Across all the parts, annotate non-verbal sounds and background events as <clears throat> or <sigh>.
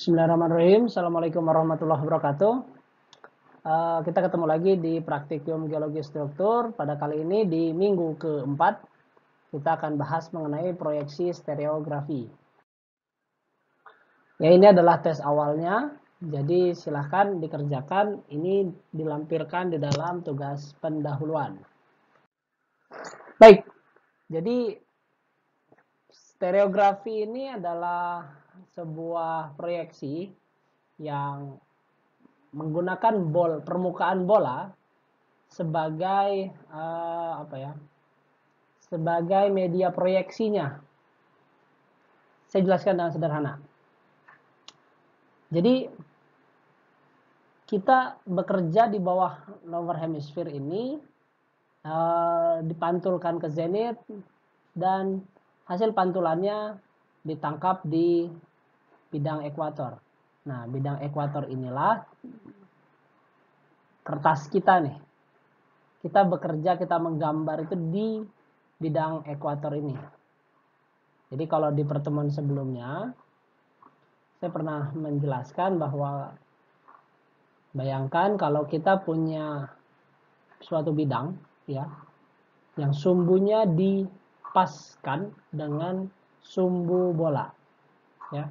Bismillahirrahmanirrahim. Assalamualaikum warahmatullahi wabarakatuh. Eh, kita ketemu lagi di praktikum geologi struktur. Pada kali ini di minggu keempat kita akan bahas mengenai proyeksi stereografi. Ya ini adalah tes awalnya. Jadi silahkan dikerjakan. Ini dilampirkan di dalam tugas pendahuluan. Baik. Jadi stereografi ini adalah sebuah proyeksi yang menggunakan bol permukaan bola sebagai uh, apa ya? Sebagai media proyeksinya. Saya jelaskan dengan sederhana. Jadi kita bekerja di bawah lower hemisphere ini uh, dipantulkan ke zenith dan hasil pantulannya ditangkap di bidang ekuator. Nah, bidang ekuator inilah kertas kita nih. Kita bekerja, kita menggambar itu di bidang ekuator ini. Jadi kalau di pertemuan sebelumnya, saya pernah menjelaskan bahwa bayangkan kalau kita punya suatu bidang ya yang sumbunya dipaskan dengan sumbu bola ya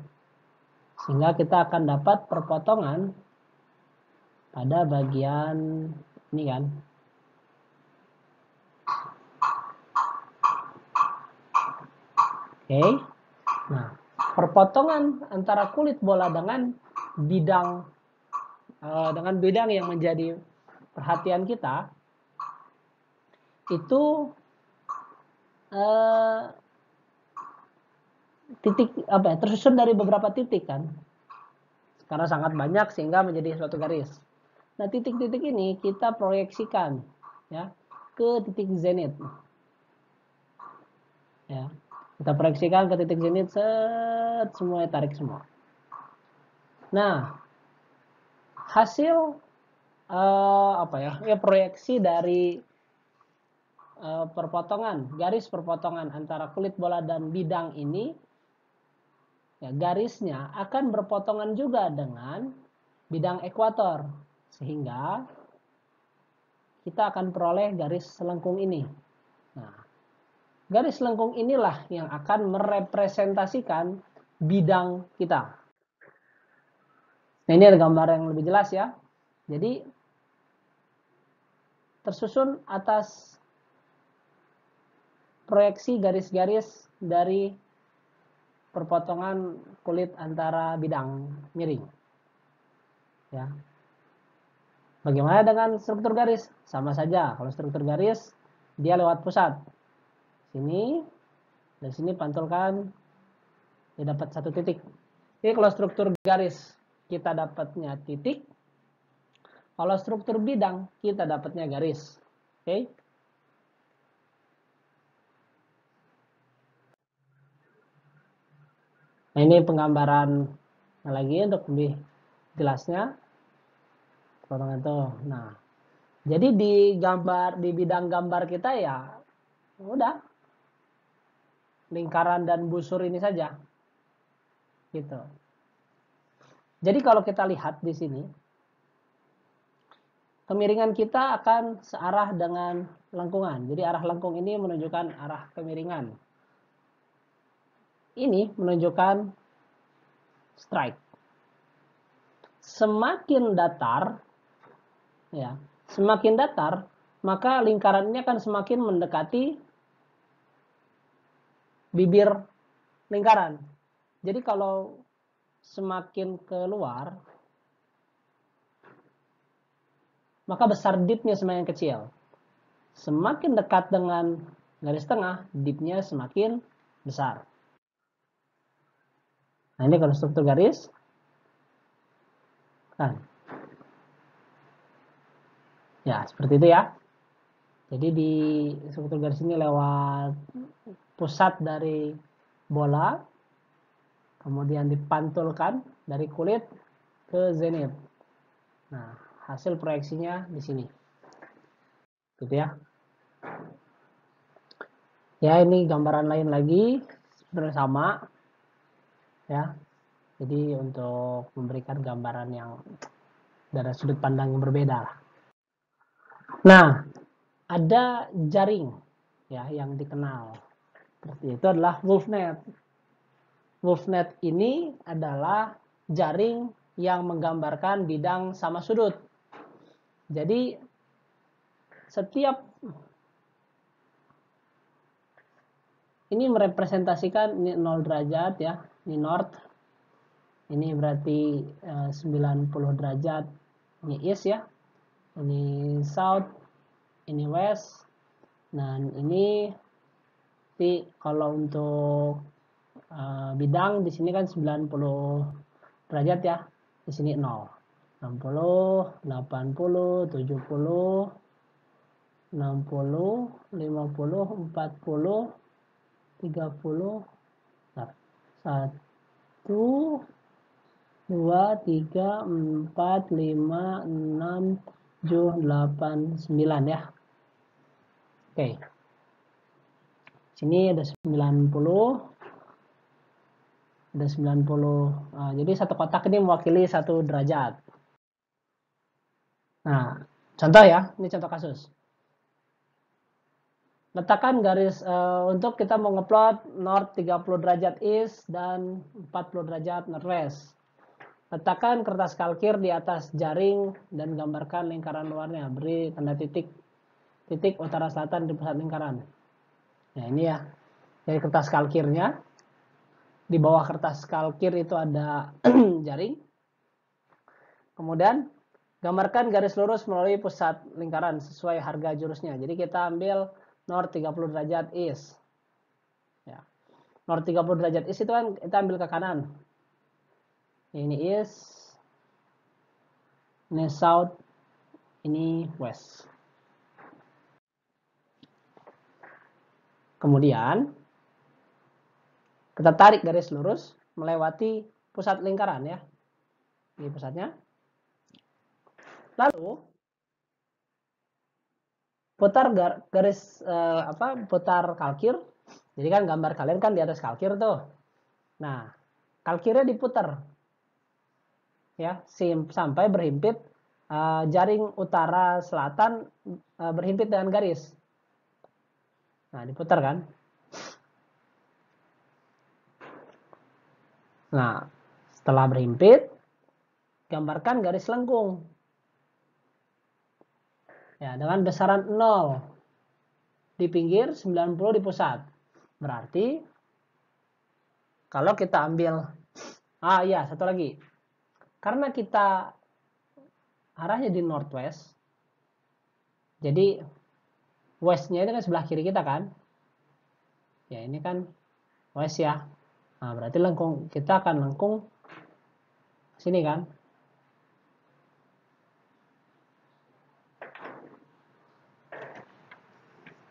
sehingga kita akan dapat perpotongan pada bagian ini kan. Oke. Nah, perpotongan antara kulit bola dengan bidang eh, dengan bidang yang menjadi perhatian kita itu eh, titik apa ya tersusun dari beberapa titik kan karena sangat banyak sehingga menjadi suatu garis. Nah titik-titik ini kita proyeksikan ya ke titik zenit. Ya, kita proyeksikan ke titik zenit set semua tarik semua. Nah hasil uh, apa ya ya proyeksi dari uh, perpotongan garis perpotongan antara kulit bola dan bidang ini ya, garisnya akan berpotongan juga dengan bidang ekuator. Sehingga kita akan peroleh garis selengkung ini. Nah, garis selengkung inilah yang akan merepresentasikan bidang kita. Nah, ini ada gambar yang lebih jelas ya. Jadi, tersusun atas proyeksi garis-garis dari perpotongan kulit antara bidang miring. Ya. Bagaimana dengan struktur garis? Sama saja. Kalau struktur garis, dia lewat pusat. Sini, dan sini pantulkan, dia dapat satu titik. Jadi kalau struktur garis, kita dapatnya titik. Kalau struktur bidang, kita dapatnya garis. Oke. Okay? Nah, ini penggambaran lagi untuk lebih jelasnya. Potongan itu. Nah, jadi di gambar di bidang gambar kita ya udah lingkaran dan busur ini saja. Gitu. Jadi kalau kita lihat di sini kemiringan kita akan searah dengan lengkungan. Jadi arah lengkung ini menunjukkan arah kemiringan ini menunjukkan strike. Semakin datar, ya, semakin datar, maka lingkarannya akan semakin mendekati bibir lingkaran. Jadi kalau semakin keluar, maka besar dipnya semakin kecil. Semakin dekat dengan garis tengah, dipnya semakin besar. Nah, ini konstruktor garis kan Ya, seperti itu ya. Jadi di struktur garis ini lewat pusat dari bola, kemudian dipantulkan dari kulit ke zenith Nah, hasil proyeksinya di sini. Gitu ya. Ya, ini gambaran lain lagi, sebenarnya sama ya jadi untuk memberikan gambaran yang dari sudut pandang yang berbeda nah ada jaring ya yang dikenal seperti itu adalah wolfnet wolfnet ini adalah jaring yang menggambarkan bidang sama sudut jadi setiap ini merepresentasikan ini 0 derajat ya ini north ini berarti eh, uh, 90 derajat ini east ya ini south ini west dan ini di kalau untuk uh, bidang di sini kan 90 derajat ya di sini 0 60 80 70 60 50 40 30 satu dua tiga empat lima enam tujuh delapan sembilan ya oke sini ada 90 ada 90 nah, jadi satu kotak ini mewakili satu derajat nah contoh ya ini contoh kasus letakkan garis uh, untuk kita mengupload north 30 derajat east dan 40 derajat northwest. Letakkan kertas kalkir di atas jaring dan gambarkan lingkaran luarnya. Beri tanda titik titik utara selatan di pusat lingkaran. Nah ini ya, dari kertas kalkirnya. Di bawah kertas kalkir itu ada <clears throat> jaring. Kemudian gambarkan garis lurus melalui pusat lingkaran sesuai harga jurusnya. Jadi kita ambil north 30 derajat is, Ya. North 30 derajat is itu kan kita ambil ke kanan. Ini is, ini south, ini west. Kemudian kita tarik garis lurus melewati pusat lingkaran ya. Ini pusatnya. Lalu putar gar, garis uh, apa putar kalkir jadi kan gambar kalian kan di atas kalkir tuh nah kalkirnya diputar ya sim, sampai berhimpit uh, jaring utara selatan uh, berhimpit dengan garis nah diputar kan nah setelah berhimpit gambarkan garis lengkung ya dengan besaran 0 di pinggir 90 di pusat berarti kalau kita ambil ah iya satu lagi karena kita arahnya di northwest jadi westnya itu kan sebelah kiri kita kan ya ini kan west ya nah berarti lengkung kita akan lengkung sini kan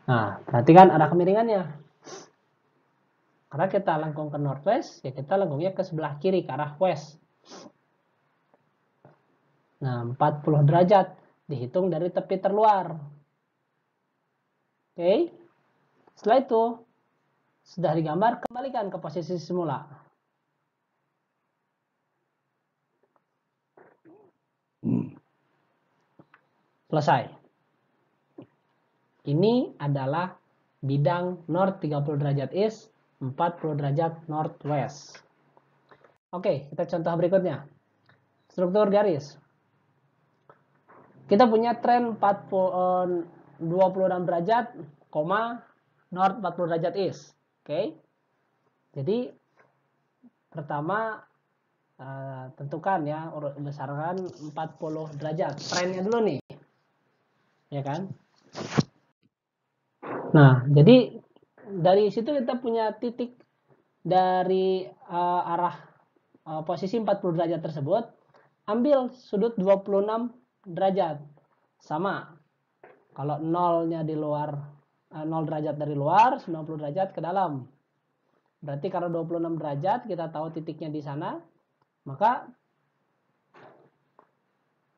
Nah, perhatikan arah kemiringannya. Karena kita lengkung ke northwest, ya kita lengkungnya ke sebelah kiri, ke arah west. Nah, 40 derajat dihitung dari tepi terluar. Oke. Setelah itu, sudah digambar, kembalikan ke posisi semula. Hmm. Selesai. Ini adalah bidang north 30 derajat east, 40 derajat northwest. Oke, kita contoh berikutnya. Struktur garis. Kita punya tren 40, 26 eh, derajat, koma north 40 derajat east. Oke. Jadi pertama eh, tentukan ya besarkan 40 derajat trennya dulu nih ya kan Nah, jadi dari situ kita punya titik dari uh, arah uh, posisi 40 derajat tersebut, ambil sudut 26 derajat. Sama. Kalau nolnya di luar uh, eh, 0 derajat dari luar, 90 derajat ke dalam. Berarti kalau 26 derajat kita tahu titiknya di sana, maka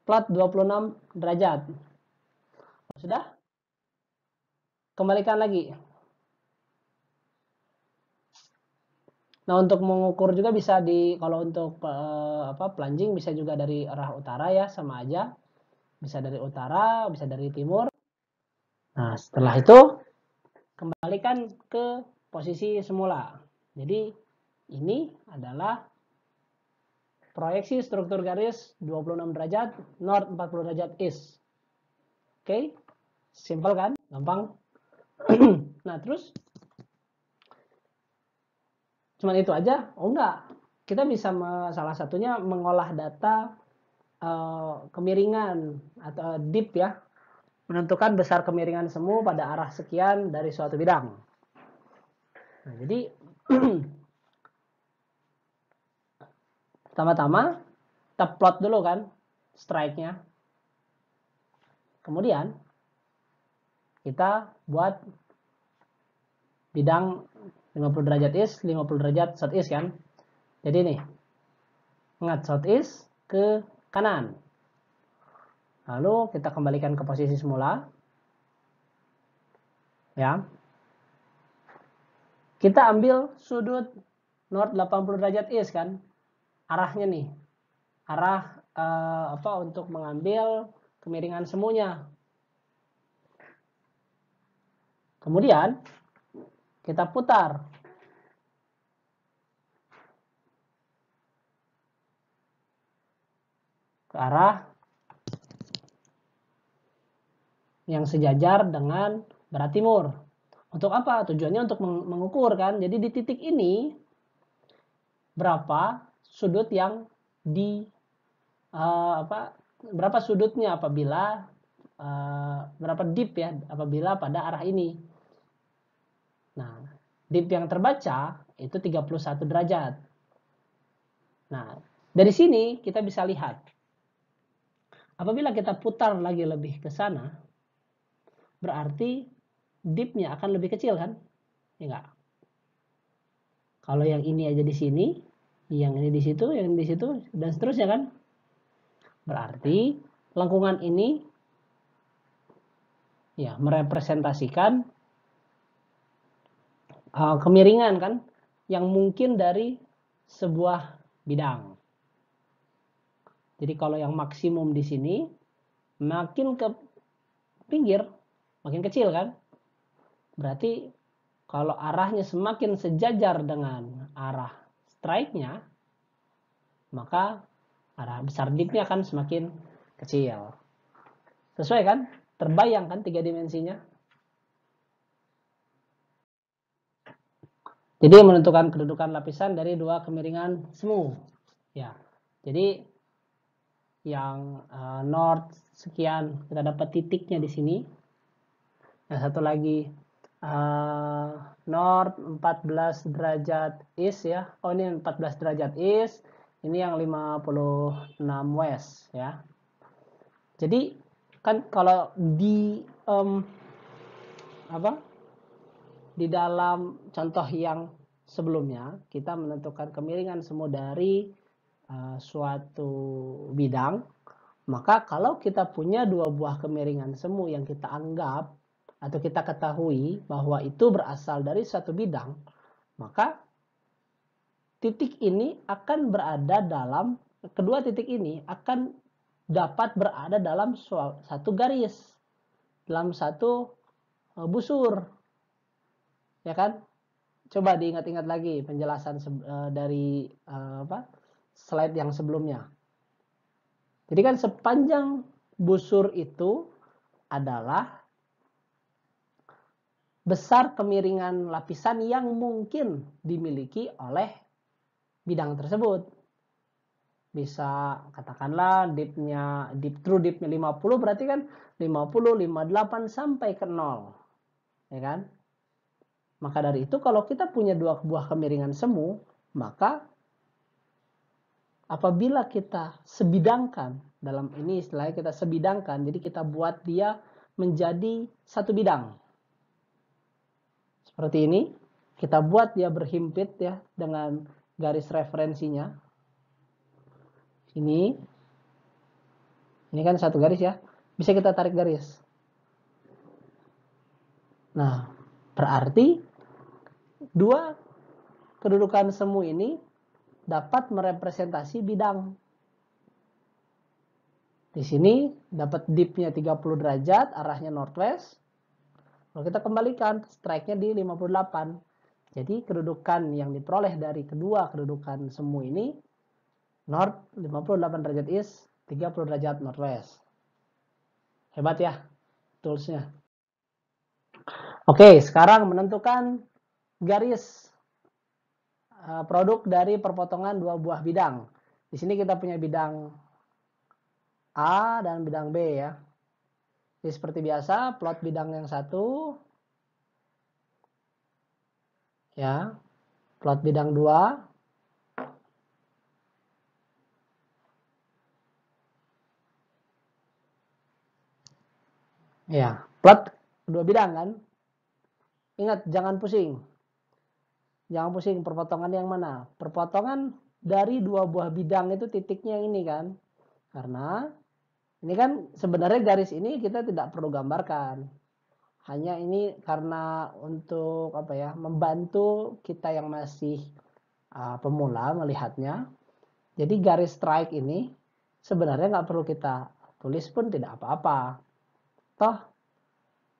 plot 26 derajat. Sudah? kembalikan lagi. Nah, untuk mengukur juga bisa di kalau untuk eh, apa plunging bisa juga dari arah utara ya, sama aja. Bisa dari utara, bisa dari timur. Nah, setelah itu kembalikan ke posisi semula. Jadi ini adalah proyeksi struktur garis 26 derajat north 40 derajat east. Oke, okay? simple kan? Gampang. <clears throat> nah terus cuman itu aja oh enggak kita bisa me, salah satunya mengolah data e, kemiringan atau eh, deep ya menentukan besar kemiringan semu pada arah sekian dari suatu bidang nah, jadi <clears throat> pertama-tama kita plot dulu kan strike-nya kemudian kita buat bidang 50 derajat is 50 derajat south is kan. Jadi nih, south is ke kanan. Lalu kita kembalikan ke posisi semula. Ya. Kita ambil sudut north 80 derajat is kan. Arahnya nih. Arah uh, apa untuk mengambil kemiringan semuanya Kemudian kita putar. Ke arah yang sejajar dengan barat timur. Untuk apa? Tujuannya untuk mengukur kan. Jadi di titik ini berapa sudut yang di uh, apa berapa sudutnya apabila uh, berapa deep ya apabila pada arah ini Nah, dip yang terbaca itu 31 derajat. Nah, dari sini kita bisa lihat. Apabila kita putar lagi lebih ke sana, berarti dipnya akan lebih kecil kan? Ya enggak. Kalau yang ini aja di sini, yang ini di situ, yang ini di situ, dan seterusnya kan? Berarti lengkungan ini ya merepresentasikan uh, kemiringan kan yang mungkin dari sebuah bidang. Jadi kalau yang maksimum di sini makin ke pinggir makin kecil kan? Berarti kalau arahnya semakin sejajar dengan arah strike-nya maka arah besar dipnya akan semakin kecil. Sesuai kan? Terbayang kan tiga dimensinya? Jadi menentukan kedudukan lapisan dari dua kemiringan semu. Ya. Jadi yang uh, north sekian kita dapat titiknya di sini. Yang satu lagi uh, north 14 derajat east ya. Oh ini 14 derajat east, ini yang 56 west ya. Jadi kan kalau di um, apa? di dalam contoh yang sebelumnya kita menentukan kemiringan semu dari uh, suatu bidang maka kalau kita punya dua buah kemiringan semu yang kita anggap atau kita ketahui bahwa itu berasal dari satu bidang maka titik ini akan berada dalam kedua titik ini akan dapat berada dalam satu garis dalam satu eh, busur ya kan coba diingat-ingat lagi penjelasan eh, dari eh, apa slide yang sebelumnya jadi kan sepanjang busur itu adalah besar kemiringan lapisan yang mungkin dimiliki oleh bidang tersebut bisa katakanlah deepnya deep true deepnya 50 berarti kan 50 58 sampai ke 0 ya kan maka dari itu kalau kita punya dua buah kemiringan semu, maka apabila kita sebidangkan, dalam ini istilahnya kita sebidangkan, jadi kita buat dia menjadi satu bidang. Seperti ini, kita buat dia berhimpit ya dengan garis referensinya. Ini, ini kan satu garis ya, bisa kita tarik garis. Nah, berarti Dua kedudukan semu ini dapat merepresentasi bidang. Di sini dapat dipnya 30 derajat, arahnya northwest. Kalau kita kembalikan, strike-nya di 58. Jadi kedudukan yang diperoleh dari kedua kedudukan semu ini, north 58 derajat east, 30 derajat northwest. Hebat ya toolsnya. Oke, sekarang menentukan garis eh, produk dari perpotongan dua buah bidang. Di sini kita punya bidang A dan bidang B ya. Jadi seperti biasa, plot bidang yang satu, ya, plot bidang dua, ya, plot dua bidang kan. Ingat, jangan pusing. Jangan pusing perpotongan yang mana. Perpotongan dari dua buah bidang itu titiknya ini kan. Karena ini kan sebenarnya garis ini kita tidak perlu gambarkan. Hanya ini karena untuk apa ya membantu kita yang masih uh, pemula melihatnya. Jadi garis strike ini sebenarnya nggak perlu kita tulis pun tidak apa-apa. Toh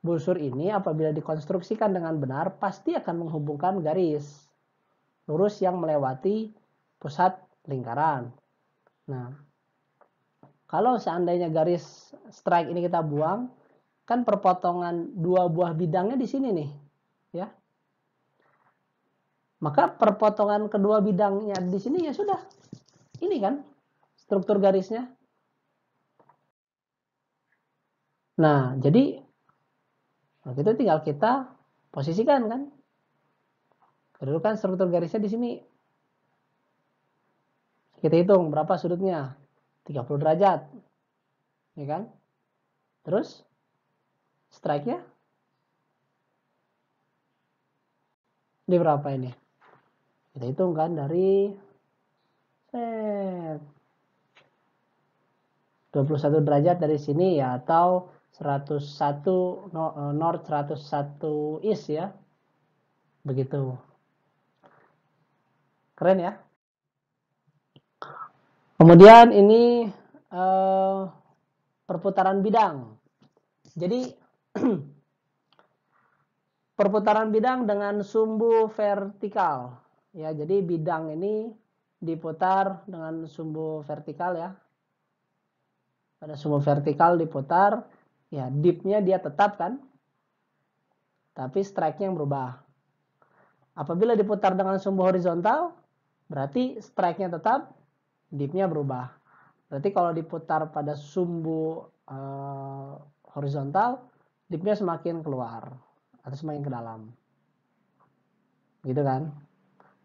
Busur ini apabila dikonstruksikan dengan benar pasti akan menghubungkan garis lurus yang melewati pusat lingkaran. Nah, kalau seandainya garis strike ini kita buang, kan perpotongan dua buah bidangnya di sini nih, ya. Maka perpotongan kedua bidangnya di sini ya sudah. Ini kan struktur garisnya. Nah, jadi Nah, itu tinggal kita posisikan kan. Kedudukan struktur garisnya di sini. Kita hitung berapa sudutnya. 30 derajat. Ya kan? Terus strike-nya di berapa ini? Kita hitung kan dari set 21 derajat dari sini ya atau 101 eh, North 101 East ya begitu keren ya kemudian ini uh, perputaran bidang jadi <clears throat> perputaran bidang dengan sumbu vertikal ya jadi bidang ini diputar dengan sumbu vertikal ya pada sumbu vertikal diputar ya dipnya dia tetap kan tapi strike-nya yang berubah apabila diputar dengan sumbu horizontal berarti strike-nya tetap dipnya berubah berarti kalau diputar pada sumbu uh, horizontal dipnya semakin keluar atau semakin ke dalam gitu kan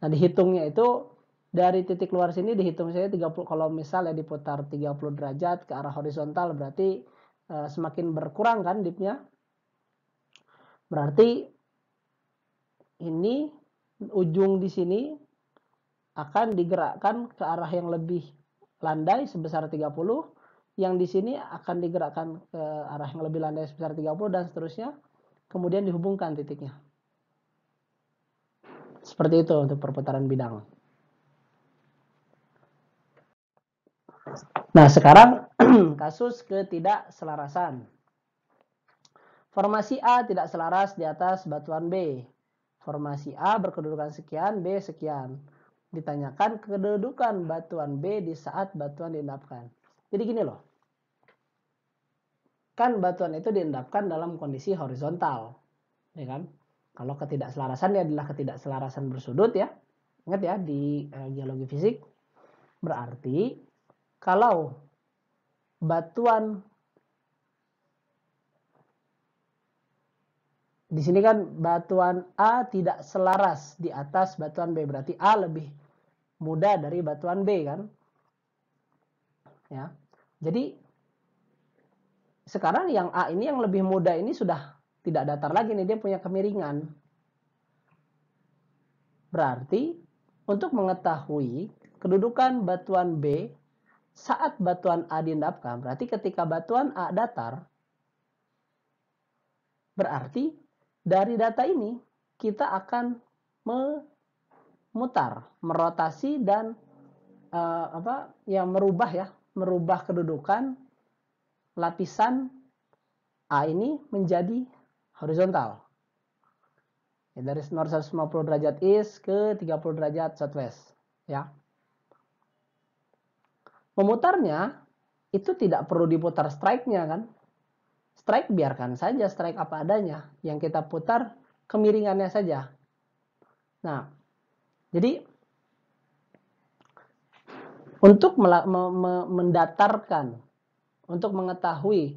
nah dihitungnya itu dari titik luar sini dihitung saya 30 kalau misalnya diputar 30 derajat ke arah horizontal berarti Eh, semakin berkurang kan dipnya berarti ini ujung di sini akan digerakkan ke arah yang lebih landai sebesar 30 yang di sini akan digerakkan ke arah yang lebih landai sebesar 30 dan seterusnya kemudian dihubungkan titiknya seperti itu untuk perputaran bidang Nah, sekarang <clears throat> kasus ketidakselarasan. Formasi A tidak selaras di atas batuan B. Formasi A berkedudukan sekian, B sekian. Ditanyakan kedudukan batuan B di saat batuan diendapkan. Jadi gini loh. Kan batuan itu diendapkan dalam kondisi horizontal. Ya kan? Kalau ketidakselarasan ya adalah ketidakselarasan bersudut ya. Ingat ya di eh, geologi fisik. Berarti kalau batuan di sini kan batuan A tidak selaras di atas batuan B berarti A lebih mudah dari batuan B kan ya jadi sekarang yang A ini yang lebih mudah ini sudah tidak datar lagi nih dia punya kemiringan berarti untuk mengetahui kedudukan batuan B saat batuan A diendapkan, berarti ketika batuan A datar, berarti dari data ini kita akan memutar, merotasi dan uh, apa yang merubah ya, merubah kedudukan lapisan A ini menjadi horizontal. Ya, dari 150 derajat east ke 30 derajat southwest, ya memutarnya itu tidak perlu diputar strike-nya kan. Strike biarkan saja strike apa adanya. Yang kita putar kemiringannya saja. Nah, jadi untuk mendatarkan, untuk mengetahui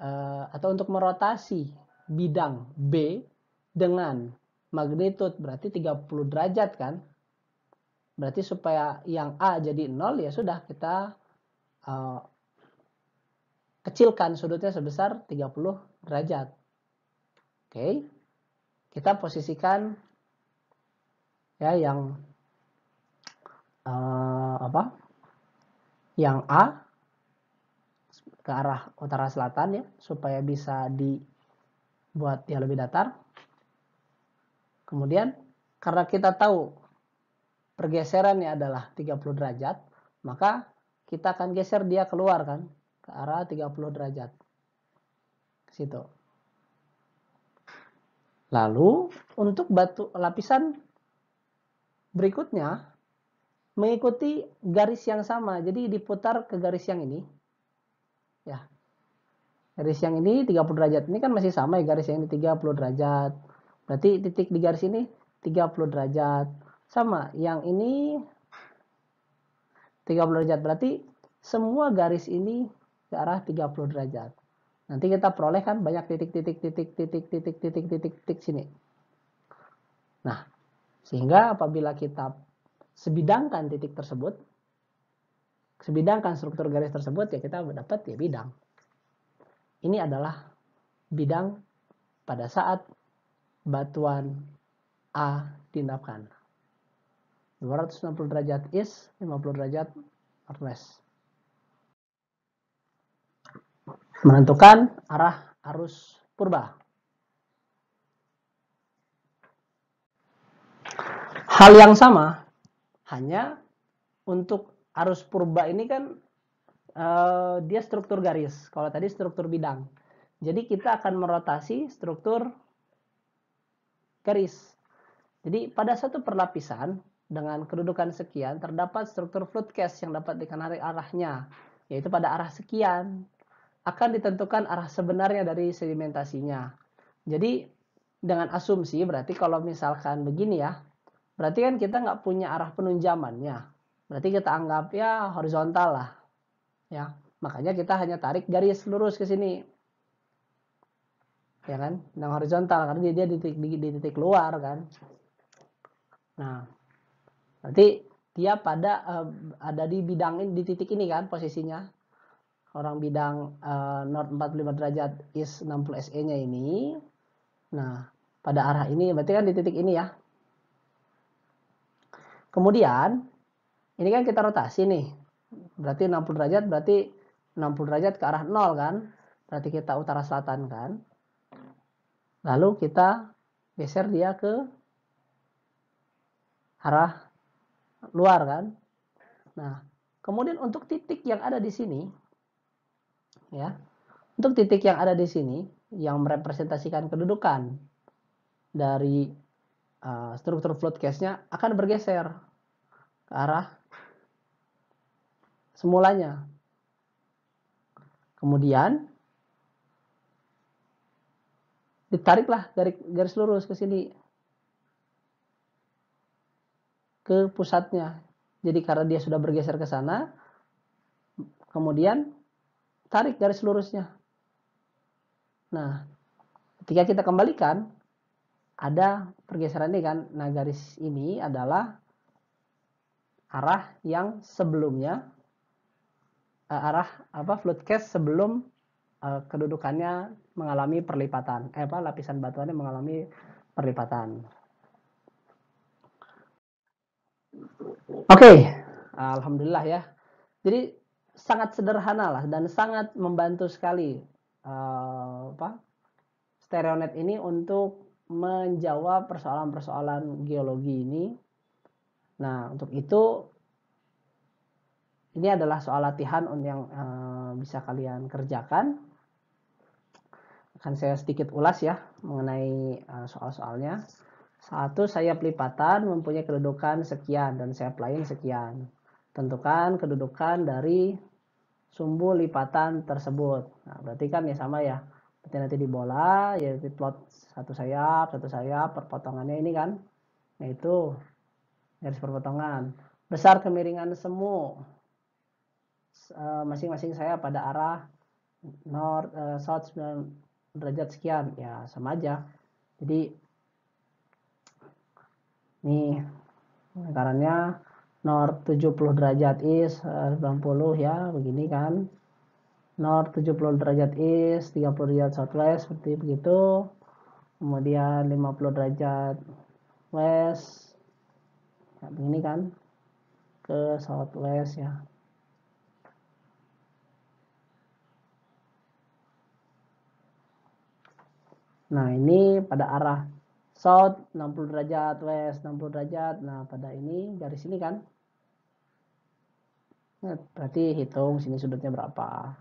eh, atau untuk merotasi bidang B dengan magnitude berarti 30 derajat kan Berarti supaya yang A jadi 0 ya sudah kita uh, kecilkan sudutnya sebesar 30 derajat. Oke. Okay. Kita posisikan ya yang uh, apa? Yang A ke arah utara selatan ya supaya bisa dibuat dia lebih datar. Kemudian karena kita tahu pergeserannya adalah 30 derajat, maka kita akan geser dia keluar kan ke arah 30 derajat. Ke situ. Lalu untuk batu lapisan berikutnya mengikuti garis yang sama. Jadi diputar ke garis yang ini. Ya. Garis yang ini 30 derajat. Ini kan masih sama ya garis yang ini 30 derajat. Berarti titik di garis ini 30 derajat sama yang ini 30 derajat berarti semua garis ini ke arah 30 derajat nanti kita peroleh kan banyak titik titik titik titik titik titik titik titik sini nah sehingga apabila kita sebidangkan titik tersebut sebidangkan struktur garis tersebut ya kita mendapat ya bidang ini adalah bidang pada saat batuan A diendapkan. 290 derajat east, 50 derajat northwest. Menentukan arah arus purba. Hal yang sama, hanya untuk arus purba ini kan eh, dia struktur garis. Kalau tadi struktur bidang. Jadi kita akan merotasi struktur garis. Jadi pada satu perlapisan dengan kedudukan sekian terdapat struktur flood case yang dapat dikenali arahnya, yaitu pada arah sekian. Akan ditentukan arah sebenarnya dari sedimentasinya. Jadi dengan asumsi berarti kalau misalkan begini ya, berarti kan kita nggak punya arah penunjamannya. Berarti kita anggap ya horizontal lah. Ya, makanya kita hanya tarik garis lurus ke sini. Ya kan? Yang horizontal karena dia, dia di titik di, di titik luar kan. Nah, Berarti dia pada uh, ada di bidang ini di titik ini kan posisinya. Orang bidang uh, north 45 derajat is 60 SE-nya ini. Nah, pada arah ini berarti kan di titik ini ya. Kemudian ini kan kita rotasi nih. Berarti 60 derajat berarti 60 derajat ke arah 0 kan? Berarti kita utara selatan kan? Lalu kita geser dia ke arah luar kan. Nah, kemudian untuk titik yang ada di sini ya. Untuk titik yang ada di sini yang merepresentasikan kedudukan dari uh, struktur float case-nya akan bergeser ke arah semulanya. Kemudian ditariklah dari garis lurus ke sini ke pusatnya. Jadi karena dia sudah bergeser ke sana, kemudian tarik garis lurusnya. Nah, ketika kita kembalikan, ada pergeseran ini kan. Nah, garis ini adalah arah yang sebelumnya, eh, arah apa float case sebelum eh, kedudukannya mengalami perlipatan, eh apa lapisan batuannya mengalami perlipatan. Oke, okay. alhamdulillah ya. Jadi sangat sederhana lah dan sangat membantu sekali uh, apa stereonet ini untuk menjawab persoalan-persoalan geologi ini. Nah, untuk itu ini adalah soal latihan yang uh, bisa kalian kerjakan. Akan saya sedikit ulas ya mengenai uh, soal-soalnya. Satu sayap lipatan mempunyai kedudukan sekian dan sayap lain sekian. Tentukan kedudukan dari sumbu lipatan tersebut. Nah, berarti kan ya sama ya. Berarti nanti di bola, ya di plot satu sayap, satu sayap, perpotongannya ini kan. Nah itu garis perpotongan. Besar kemiringan semu eh, masing-masing e, saya pada arah north south 9 derajat sekian ya sama aja. Jadi ini lingkarannya north 70 derajat is 90 eh, ya begini kan north 70 derajat is 30 derajat southwest seperti begitu kemudian 50 derajat west ya, begini kan ke southwest ya nah ini pada arah south 60 derajat, west 60 derajat. Nah, pada ini dari sini kan. Nah, berarti hitung sini sudutnya berapa.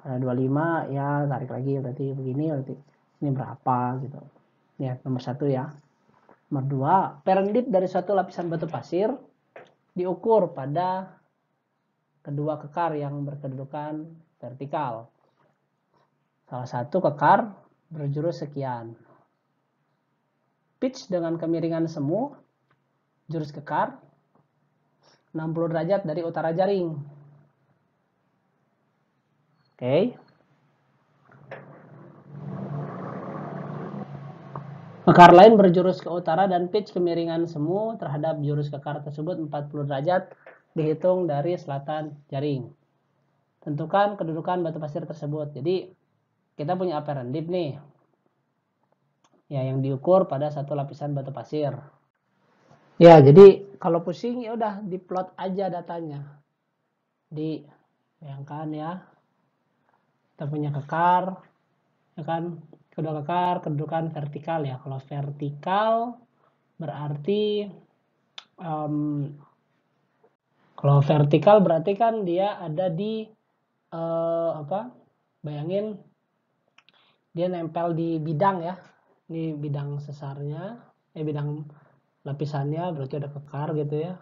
Pada 25 ya tarik lagi berarti begini berarti ini berapa gitu. Ya, nomor satu ya. Nomor dua, perendit dari suatu lapisan batu pasir diukur pada kedua kekar yang berkedudukan vertikal. Salah satu kekar berjurus sekian pitch dengan kemiringan semu, jurus kekar, 60 derajat dari utara jaring. Oke. Okay. Kekar lain berjurus ke utara dan pitch kemiringan semu terhadap jurus kekar tersebut 40 derajat dihitung dari selatan jaring. Tentukan kedudukan batu pasir tersebut. Jadi kita punya apparent dip nih ya yang diukur pada satu lapisan batu pasir. Ya, jadi kalau pusing ya udah diplot aja datanya. Di bayangkan ya. Kita punya kekar, ya kan? Kedua kekar kedudukan vertikal ya. Kalau vertikal berarti um, kalau vertikal berarti kan dia ada di uh, apa? Bayangin dia nempel di bidang ya ini bidang sesarnya eh bidang lapisannya berarti ada kekar gitu ya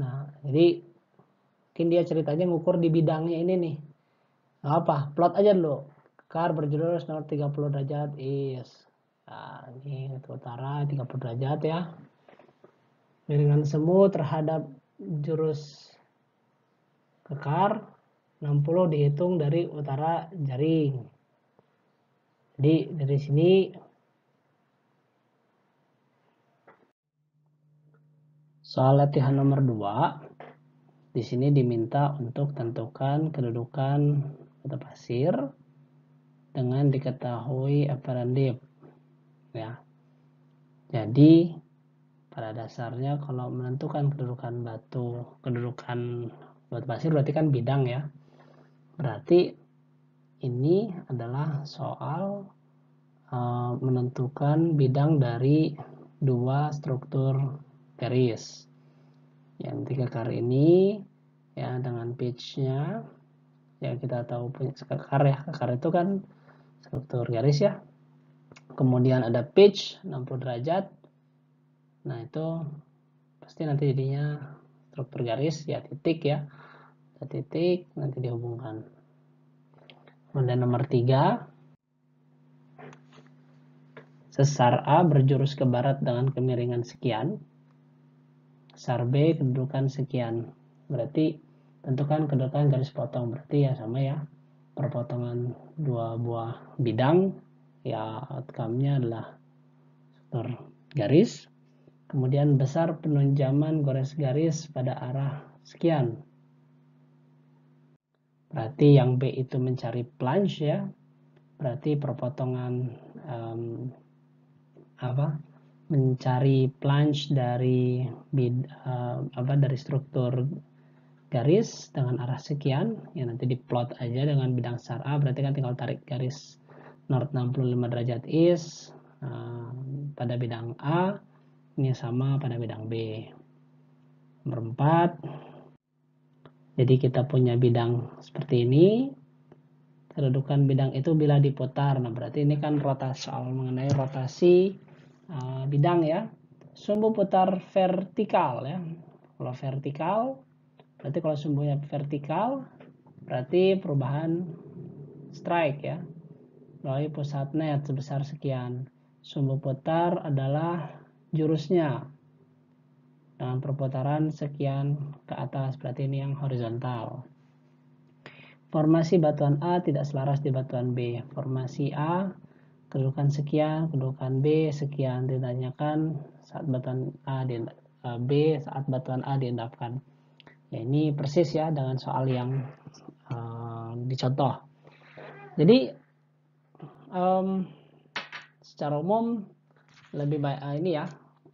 nah jadi mungkin dia ceritanya ngukur di bidangnya ini nih nggak apa plot aja dulu kekar berjurus 30 derajat is nah, ini ke utara 30 derajat ya dengan semu terhadap jurus kekar 60 dihitung dari utara jaring jadi dari sini soal latihan nomor 2 di sini diminta untuk tentukan kedudukan atau pasir dengan diketahui dip. ya. Jadi pada dasarnya kalau menentukan kedudukan batu, kedudukan batu pasir berarti kan bidang ya. Berarti ini adalah soal uh, menentukan bidang dari dua struktur garis. Yang tiga kar ini ya dengan pitch-nya ya kita tahu punya kar ya. kar itu kan struktur garis ya. Kemudian ada pitch 60 derajat. Nah, itu pasti nanti jadinya struktur garis ya titik ya. titik nanti dihubungkan. Kemudian nomor tiga, sesar A berjurus ke barat dengan kemiringan sekian. Sesar B kedudukan sekian. Berarti tentukan kedudukan garis potong. Berarti ya sama ya, perpotongan dua buah bidang. Ya outcome-nya adalah struktur garis. Kemudian besar penunjaman gores garis pada arah sekian. Berarti yang B itu mencari plunge ya. Berarti perpotongan um, apa? mencari plunge dari bid, uh, apa dari struktur garis dengan arah sekian ya nanti di plot aja dengan bidang star A berarti kan tinggal tarik garis north 65 derajat east uh, pada bidang A ini sama pada bidang B nomor jadi kita punya bidang seperti ini. Kedudukan bidang itu bila diputar. Nah, berarti ini kan rotasi soal mengenai rotasi uh, bidang ya. Sumbu putar vertikal ya. Kalau vertikal berarti kalau sumbunya vertikal berarti perubahan strike ya. Melalui pusat net sebesar sekian. Sumbu putar adalah jurusnya dengan perputaran sekian ke atas berarti ini yang horizontal formasi batuan A tidak selaras di batuan B formasi A kedudukan sekian kedudukan B sekian ditanyakan saat batuan A di B saat batuan A diendapkan ya ini persis ya dengan soal yang uh, dicontoh jadi um, secara umum lebih baik uh, ini ya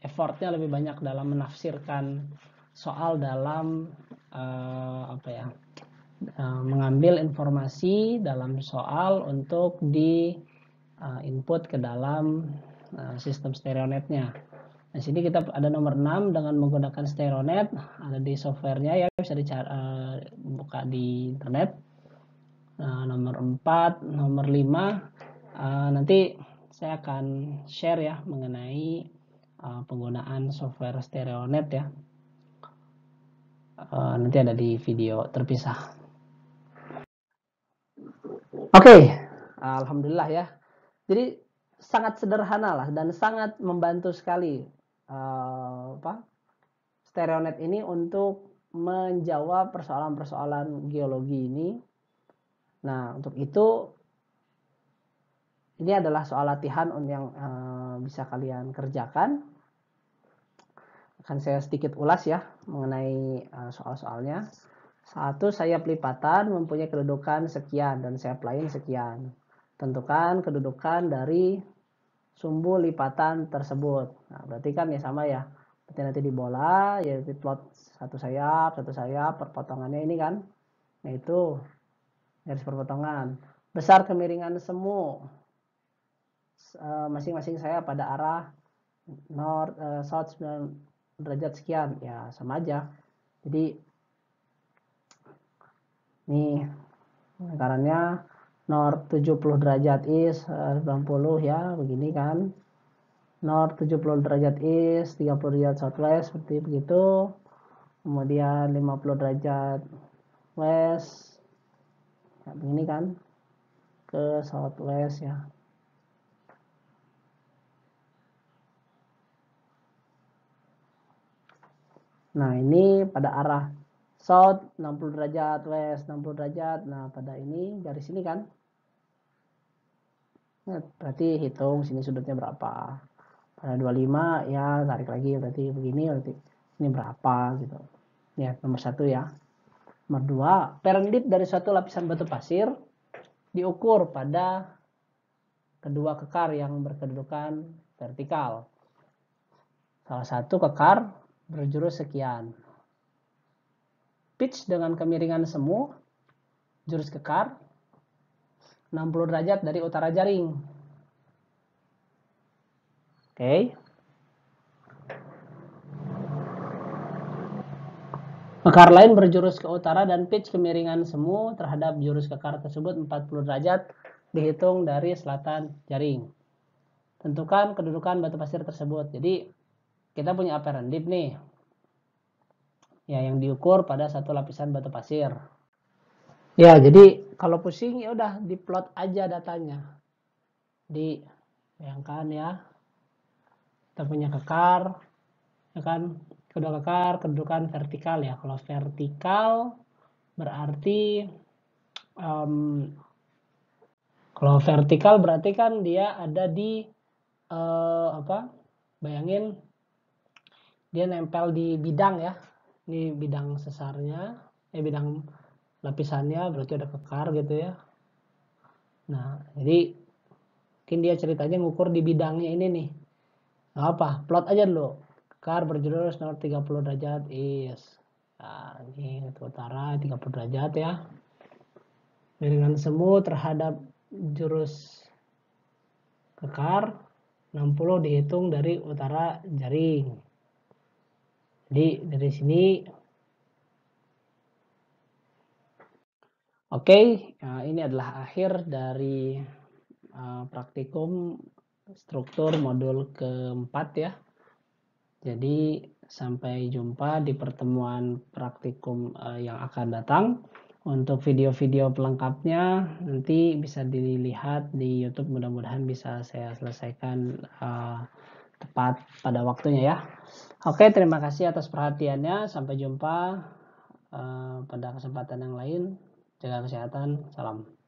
effortnya lebih banyak dalam menafsirkan soal dalam uh, apa ya uh, mengambil informasi dalam soal untuk di uh, input ke dalam uh, sistem stereonetnya. Nah sini kita ada nomor 6 dengan menggunakan stereonet ada di softwarenya ya bisa dicari uh, buka di internet. Nah, nomor 4, nomor 5 uh, nanti saya akan share ya mengenai Eh, penggunaan software StereoNet ya. Eh, nanti ada di video terpisah. Oke, okay. alhamdulillah ya. Jadi sangat sederhana lah dan sangat membantu sekali eh, apa StereoNet ini untuk menjawab persoalan-persoalan geologi ini. Nah, untuk itu ini adalah soal latihan yang bisa kalian kerjakan akan saya sedikit ulas ya mengenai eh, soal-soalnya. Satu, saya pelipatan mempunyai kedudukan sekian dan saya lain sekian. Tentukan kedudukan dari sumbu lipatan tersebut. Nah, berarti kan ya sama ya. Berarti nanti di bola, ya di plot satu sayap, satu sayap, perpotongannya ini kan. Nah itu garis perpotongan. Besar kemiringan semu eh, masing-masing saya pada arah north, eh, south derajat sekian ya sama aja jadi nih lingkarannya nor 70 derajat is 90 eh, ya begini kan nor 70 derajat is 30 derajat southwest seperti begitu kemudian 50 derajat west ya, begini kan ke southwest ya Nah, ini pada arah south 60 derajat, west 60 derajat. Nah, pada ini garis ini kan. Nah, berarti hitung sini sudutnya berapa. Pada 25 ya tarik lagi berarti begini berarti ini berapa gitu. Ya, nomor satu ya. Nomor dua, perendit dari suatu lapisan batu pasir diukur pada kedua kekar yang berkedudukan vertikal. Salah satu kekar berjurus sekian. Pitch dengan kemiringan semu, jurus kekar, 60 derajat dari utara jaring. Oke. Okay. Kekar lain berjurus ke utara dan pitch kemiringan semu terhadap jurus kekar tersebut 40 derajat dihitung dari selatan jaring. Tentukan kedudukan batu pasir tersebut. Jadi kita punya apparent dip nih ya yang diukur pada satu lapisan batu pasir ya jadi kalau pusing ya udah diplot aja datanya di bayangkan ya kita punya kekar ya kan kedua kekar kedudukan vertikal ya kalau vertikal berarti um, kalau vertikal berarti kan dia ada di uh, apa bayangin dia nempel di bidang ya ini bidang sesarnya ya eh, bidang lapisannya berarti ada kekar gitu ya nah jadi mungkin dia ceritanya ngukur di bidangnya ini nih nggak apa plot aja dulu kekar berjurus 30 derajat is nah, ini ke utara 30 derajat ya dengan semu terhadap jurus kekar 60 dihitung dari utara jaring jadi dari sini Oke, okay, eh, ini adalah akhir dari eh, praktikum struktur modul keempat ya. Jadi sampai jumpa di pertemuan praktikum eh, yang akan datang. Untuk video-video pelengkapnya nanti bisa dilihat di YouTube. Mudah-mudahan bisa saya selesaikan tepat pada waktunya ya. Oke, terima kasih atas perhatiannya. Sampai jumpa uh, pada kesempatan yang lain. Jaga kesehatan. Salam.